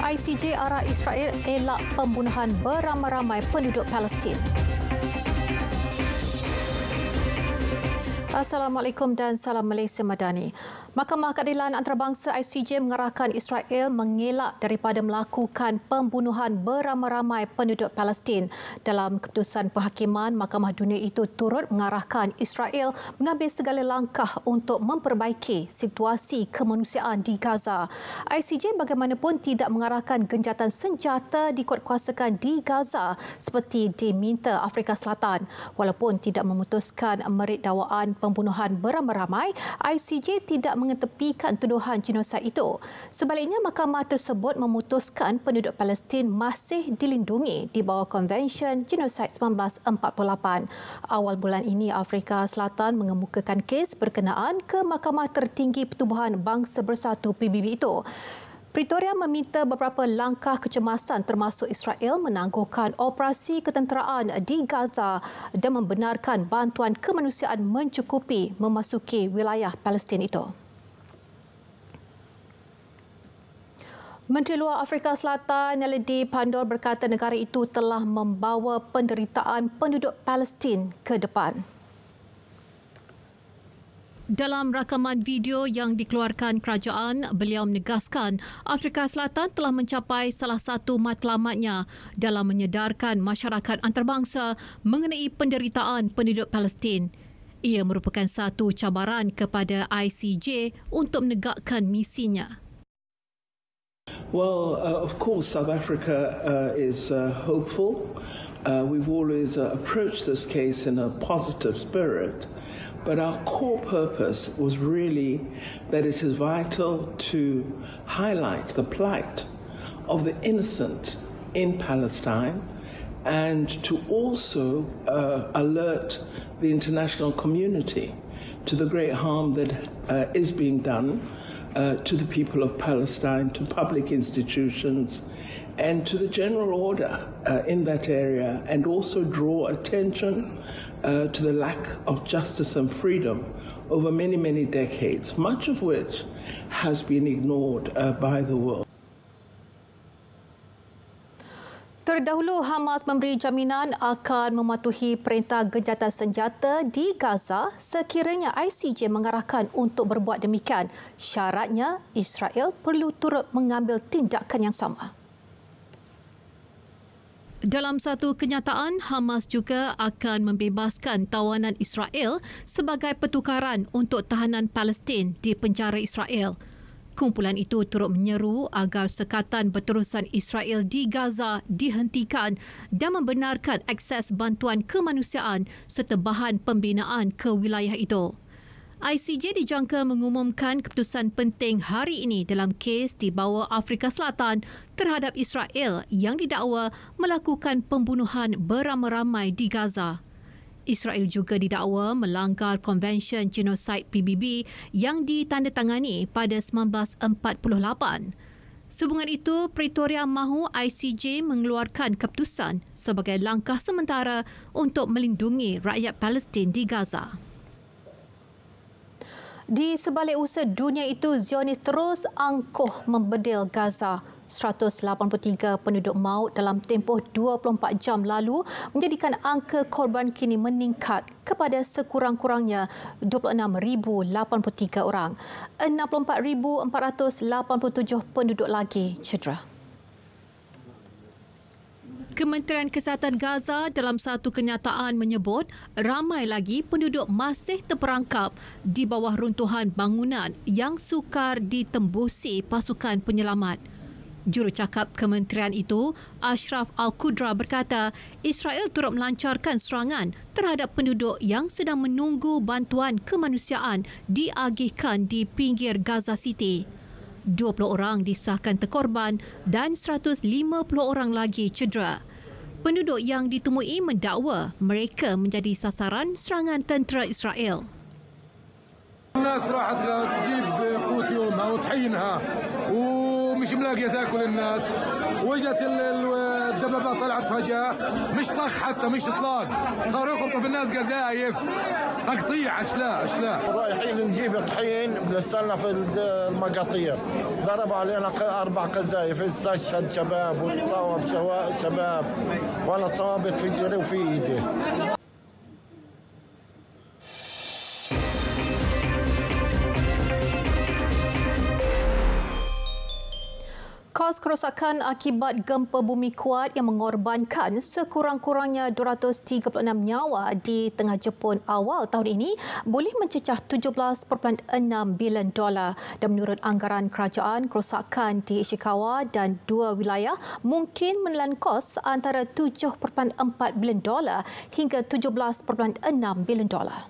ICJ arah Israel elak pembunuhan beramai-ramai penduduk Palestin. Assalamualaikum dan salam Malaysia Madani. Mahkamah Keadilan Antarabangsa ICJ mengarahkan Israel mengelak daripada melakukan pembunuhan beramai-ramai penduduk Palestin. Dalam keputusan penghakiman, Mahkamah Dunia itu turut mengarahkan Israel mengambil segala langkah untuk memperbaiki situasi kemanusiaan di Gaza. ICJ bagaimanapun tidak mengarahkan genjatan senjata dikuatkuasakan di Gaza seperti diminta Afrika Selatan walaupun tidak memutuskan merit dawaan pembunuhan beramai-ramai, ICJ tidak mengetepikan tuduhan genosid itu. Sebaliknya, mahkamah tersebut memutuskan penduduk Palestin masih dilindungi di bawah Konvensyen Genosid 1948. Awal bulan ini, Afrika Selatan mengemukakan kes berkenaan ke Mahkamah Tertinggi Pertubuhan Bangsa Bersatu PBB itu. Pretoria meminta beberapa langkah kecemasan termasuk Israel menangguhkan operasi ketenteraan di Gaza dan membenarkan bantuan kemanusiaan mencukupi memasuki wilayah Palestin itu. Menteri Luar Afrika Selatan Naledi Pandor berkata negara itu telah membawa penderitaan penduduk Palestin ke depan. Dalam rakaman video yang dikeluarkan kerajaan, beliau menegaskan Afrika Selatan telah mencapai salah satu matlamatnya dalam menyedarkan masyarakat antarabangsa mengenai penderitaan penduduk Palestin. Ia merupakan satu cabaran kepada ICJ untuk menegakkan misinya. Well, uh, of course South Africa uh, is uh, hopeful. Uh, we've always uh, approached this case in a positive spirit. But our core purpose was really that it is vital to highlight the plight of the innocent in Palestine and to also uh, alert the international community to the great harm that uh, is being done uh, to the people of Palestine, to public institutions, and to the general order uh, in that area, and also draw attention uh, to the lack of justice and freedom over many, many decades, much of which has been ignored uh, by the world. Terdahulu, Hamas memberi jaminan akan mematuhi perintah gencatan senjata di Gaza sekiranya ICJ mengarahkan untuk berbuat demikian. Syaratnya, Israel perlu turut mengambil tindakan yang sama. Dalam satu kenyataan, Hamas juga akan membebaskan tawanan Israel sebagai pertukaran untuk tahanan Palestin di penjara Israel. Kumpulan itu turut menyeru agar sekatan berterusan Israel di Gaza dihentikan dan membenarkan akses bantuan kemanusiaan serta bahan pembinaan ke wilayah itu. ICJ dijangka mengumumkan keputusan penting hari ini dalam kes di bawah Afrika Selatan terhadap Israel yang didakwa melakukan pembunuhan beramai-ramai di Gaza. Israel juga didakwa melanggar Konvensyen Genosid PBB yang ditandatangani pada 1948. Sehubungan itu, Pretoria mahu ICJ mengeluarkan keputusan sebagai langkah sementara untuk melindungi rakyat Palestin di Gaza. Di sebalik usaha dunia itu, Zionis terus angkuh membedil Gaza. 183 penduduk maut dalam tempoh 24 jam lalu menjadikan angka korban kini meningkat kepada sekurang-kurangnya 26,083 orang. 64,487 penduduk lagi cedera. Kementerian Kesihatan Gaza dalam satu kenyataan menyebut ramai lagi penduduk masih terperangkap di bawah runtuhan bangunan yang sukar ditembusi pasukan penyelamat. Jurucakap kementerian itu, Ashraf Al-Qudra berkata, Israel turut melancarkan serangan terhadap penduduk yang sedang menunggu bantuan kemanusiaan diagihkan di pinggir Gaza City. 20 orang disahkan terkorban dan 150 orang lagi cedera. Penduduk yang ditemui mendakwa mereka menjadi sasaran serangan tentera Israel. ومش ملاقيه تاكل الناس وجت ال الدبابات طلعت فجأة مش طخ حتى مش اطلاق صار يخبطوا في الناس قزايف تقطيع اشلاء اشلاء رايحين نجيب طحين بنستنى في المقاطيع ضرب علينا اربع قزايف استشهد شباب وتصاوب شباب وانا صوابت في جري وفي ايدي kos kerosakan akibat gempa bumi kuat yang mengorbankan sekurang-kurangnya 236 nyawa di tengah Jepun awal tahun ini boleh mencecah 17.6 bilion dolar dan menurut anggaran kerajaan kerosakan di Ishikawa dan dua wilayah mungkin menelan kos antara 7.4 bilion dolar hingga 17.6 bilion dolar.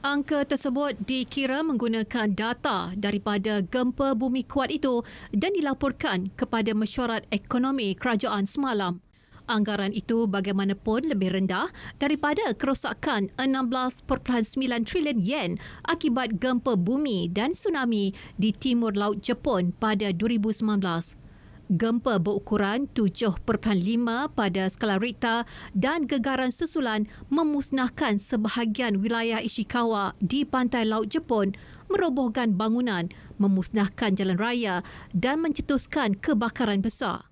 Angka tersebut dikira menggunakan data daripada gempa bumi kuat itu dan dilaporkan kepada mesyuarat ekonomi kerajaan semalam. Anggaran itu bagaimanapun lebih rendah daripada kerosakan 16.9 trilion yen akibat gempa bumi dan tsunami di timur laut Jepun pada 2019 gempa berukuran 7.5 pada skala Richter dan gegaran susulan memusnahkan sebahagian wilayah Ishikawa di pantai laut Jepun, merobohkan bangunan, memusnahkan jalan raya dan mencetuskan kebakaran besar.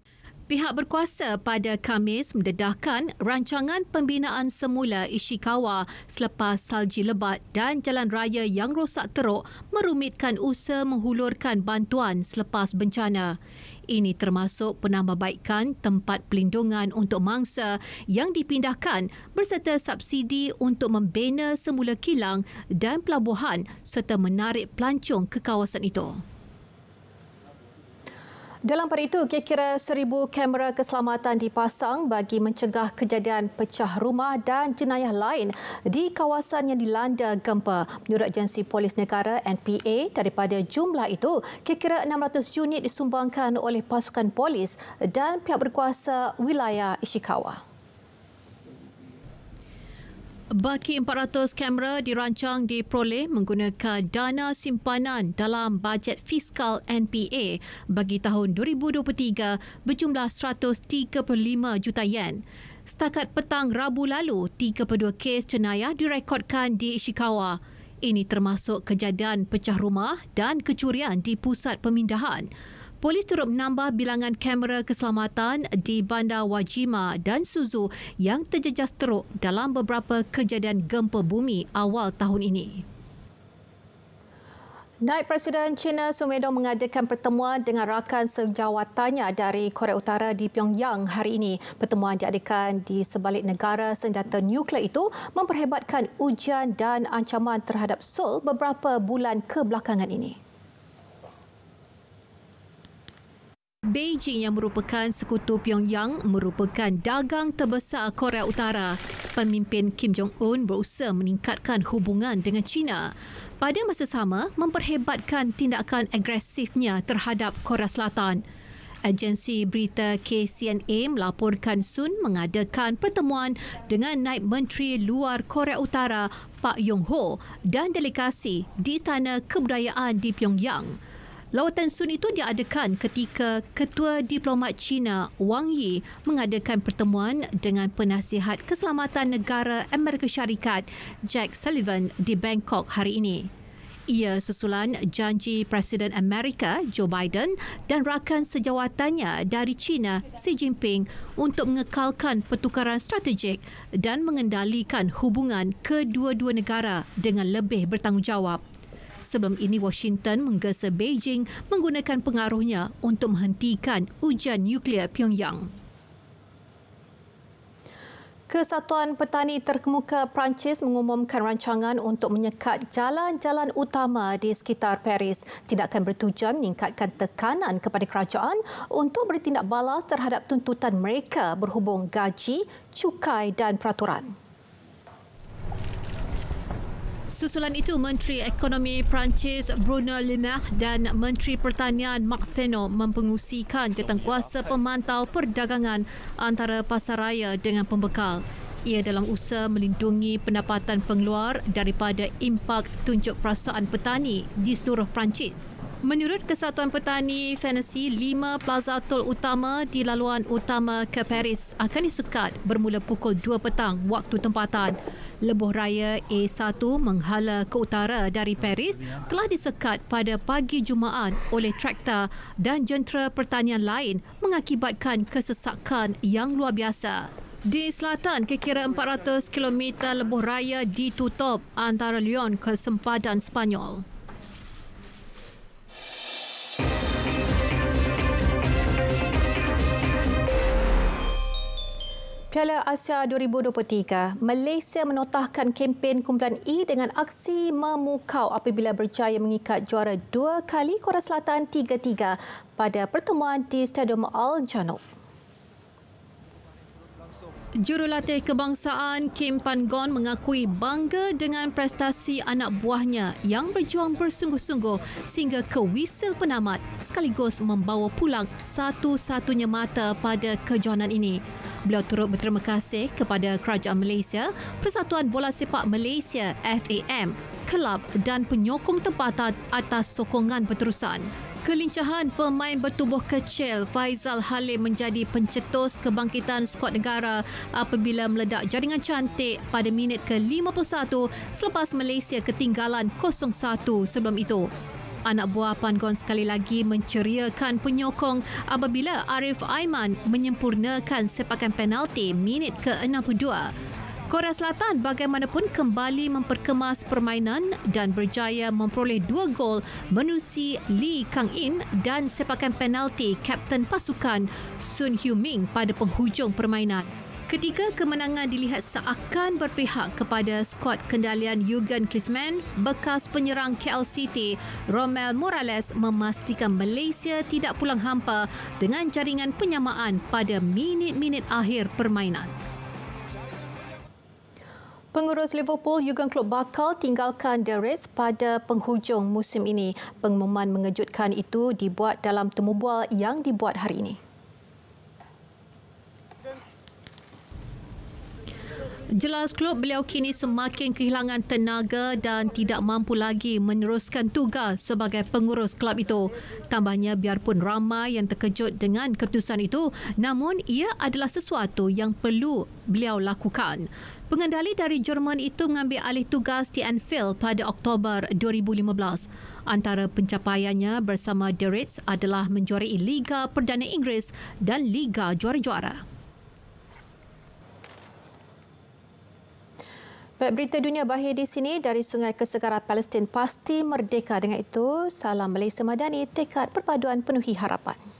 Pihak berkuasa pada Khamis mendedahkan rancangan pembinaan semula Ishikawa selepas salji lebat dan jalan raya yang rosak teruk merumitkan usaha menghulurkan bantuan selepas bencana. Ini termasuk penambahbaikan tempat pelindungan untuk mangsa yang dipindahkan berserta subsidi untuk membina semula kilang dan pelabuhan serta menarik pelancong ke kawasan itu. Dalam pada itu, kira-kira seribu kamera keselamatan dipasang bagi mencegah kejadian pecah rumah dan jenayah lain di kawasan yang dilanda gempa. Menurut Agensi Polis Negara NPA, daripada jumlah itu, kira-kira 600 unit disumbangkan oleh pasukan polis dan pihak berkuasa wilayah Ishikawa. Baki 400 kamera dirancang diperoleh menggunakan dana simpanan dalam bajet fiskal NPA bagi tahun 2023 berjumlah 135 juta yen. Setakat petang Rabu lalu, 32 kes jenayah direkodkan di Ishikawa. Ini termasuk kejadian pecah rumah dan kecurian di pusat pemindahan. Polis turut menambah bilangan kamera keselamatan di Bandar Wajima dan Suzu yang terjejas teruk dalam beberapa kejadian gempa bumi awal tahun ini. Naib Presiden China Sumedo mengadakan pertemuan dengan rakan sejawatannya dari Korea Utara di Pyongyang hari ini. Pertemuan diadakan di sebalik negara senjata nuklear itu memperhebatkan ujian dan ancaman terhadap Seoul beberapa bulan kebelakangan ini. Beijing yang merupakan sekutu Pyongyang merupakan dagang terbesar Korea Utara. Pemimpin Kim Jong-un berusaha meningkatkan hubungan dengan China. Pada masa sama, memperhebatkan tindakan agresifnya terhadap Korea Selatan. Agensi berita KCNA melaporkan Sun mengadakan pertemuan dengan Naib Menteri Luar Korea Utara Pak Yong Ho dan delegasi di Istana Kebudayaan di Pyongyang. Lawatan Sun itu diadakan ketika Ketua Diplomat China Wang Yi mengadakan pertemuan dengan Penasihat Keselamatan Negara Amerika Syarikat Jack Sullivan di Bangkok hari ini. Ia susulan janji Presiden Amerika Joe Biden dan rakan sejawatannya dari China Xi Jinping untuk mengekalkan pertukaran strategik dan mengendalikan hubungan kedua-dua negara dengan lebih bertanggungjawab. Sebelum ini Washington menggesa Beijing menggunakan pengaruhnya untuk menghentikan ujian nuklear Pyongyang. Kesatuan Petani Terkemuka Perancis mengumumkan rancangan untuk menyekat jalan-jalan utama di sekitar Paris. Tindakan bertujuan meningkatkan tekanan kepada kerajaan untuk bertindak balas terhadap tuntutan mereka berhubung gaji, cukai dan peraturan. Susulan itu, Menteri Ekonomi Perancis Bruno Le Maire dan Menteri Pertanian Mark Theno mempengusikan kuasa pemantau perdagangan antara pasaraya dengan pembekal. Ia dalam usaha melindungi pendapatan pengeluar daripada impak tunjuk perasaan petani di seluruh Perancis. Menurut Kesatuan Petani Fantasy, lima plaza tol utama di laluan utama ke Paris akan disukat bermula pukul 2 petang waktu tempatan. Lebuh Raya A1 menghala ke utara dari Paris telah disekat pada pagi Jumaat oleh traktor dan jentera pertanian lain mengakibatkan kesesakan yang luar biasa. Di selatan, kira-kira 400 km lebuh raya ditutup antara Lyon ke sempadan Spanyol. Piala Asia 2023, Malaysia menotahkan kempen kumpulan E dengan aksi memukau apabila berjaya mengikat juara dua kali Korea Selatan 3-3 pada pertemuan di Stadium Al Janub. Jurulatih kebangsaan Kim Pan Gon mengakui bangga dengan prestasi anak buahnya yang berjuang bersungguh-sungguh sehingga ke wisel penamat sekaligus membawa pulang satu-satunya mata pada kejohanan ini. Beliau turut berterima kasih kepada Kerajaan Malaysia, Persatuan Bola Sepak Malaysia FAM, kelab dan penyokong tempatan atas sokongan berterusan. Kelincahan pemain bertubuh kecil Faizal Halim menjadi pencetus kebangkitan skuad negara apabila meledak jaringan cantik pada minit ke-51 selepas Malaysia ketinggalan 0-1 sebelum itu anak buah Pan Pangon sekali lagi menceriakan penyokong apabila Arif Aiman menyempurnakan sepakan penalti minit ke-62. Korea Selatan bagaimanapun kembali memperkemas permainan dan berjaya memperoleh dua gol menusi Lee Kang In dan sepakan penalti Kapten Pasukan Sun Hyo pada penghujung permainan. Ketika kemenangan dilihat seakan berpihak kepada skuad kendalian Jurgen Klinsmann, bekas penyerang KL City, Romel Morales memastikan Malaysia tidak pulang hampa dengan jaringan penyamaan pada minit-minit akhir permainan. Pengurus Liverpool Jurgen Klopp bakal tinggalkan The Reds pada penghujung musim ini. Pengumuman mengejutkan itu dibuat dalam temubual yang dibuat hari ini. Jelas klub beliau kini semakin kehilangan tenaga dan tidak mampu lagi meneruskan tugas sebagai pengurus klub itu. Tambahnya biarpun ramai yang terkejut dengan keputusan itu, namun ia adalah sesuatu yang perlu beliau lakukan. Pengendali dari Jerman itu mengambil alih tugas di Anfield pada Oktober 2015. Antara pencapaiannya bersama The Reds adalah menjuarai Liga Perdana Inggeris dan Liga Juara-Juara. Baik, berita dunia bahaya di sini dari Sungai Kesegaran Palestin pasti merdeka dengan itu. Salam Malaysia Madani, tekad perpaduan penuhi harapan.